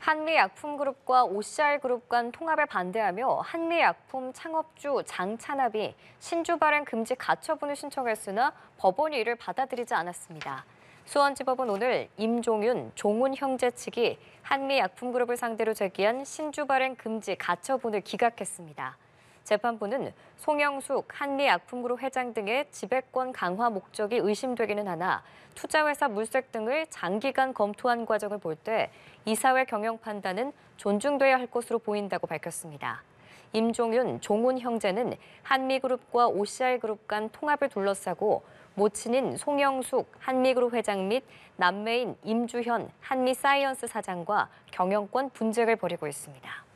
한미약품그룹과 OCR그룹 간 통합을 반대하며 한미약품 창업주 장찬합이 신주 발행 금지 가처분을 신청했으나 법원이 이를 받아들이지 않았습니다. 수원지법은 오늘 임종윤, 종훈 형제 측이 한미약품그룹을 상대로 제기한 신주 발행 금지 가처분을 기각했습니다. 재판부는 송영숙, 한리약품그룹 회장 등의 지배권 강화 목적이 의심되기는 하나 투자회사 물색 등을 장기간 검토한 과정을 볼 때 이사회 경영 판단은 존중돼야 할 것으로 보인다고 밝혔습니다. 임종윤, 종훈 형제는 한미그룹과 OCI그룹 간 통합을 둘러싸고 모친인 송영숙 한미그룹 회장 및 남매인 임주현 한미사이언스 사장과 경영권 분쟁을 벌이고 있습니다.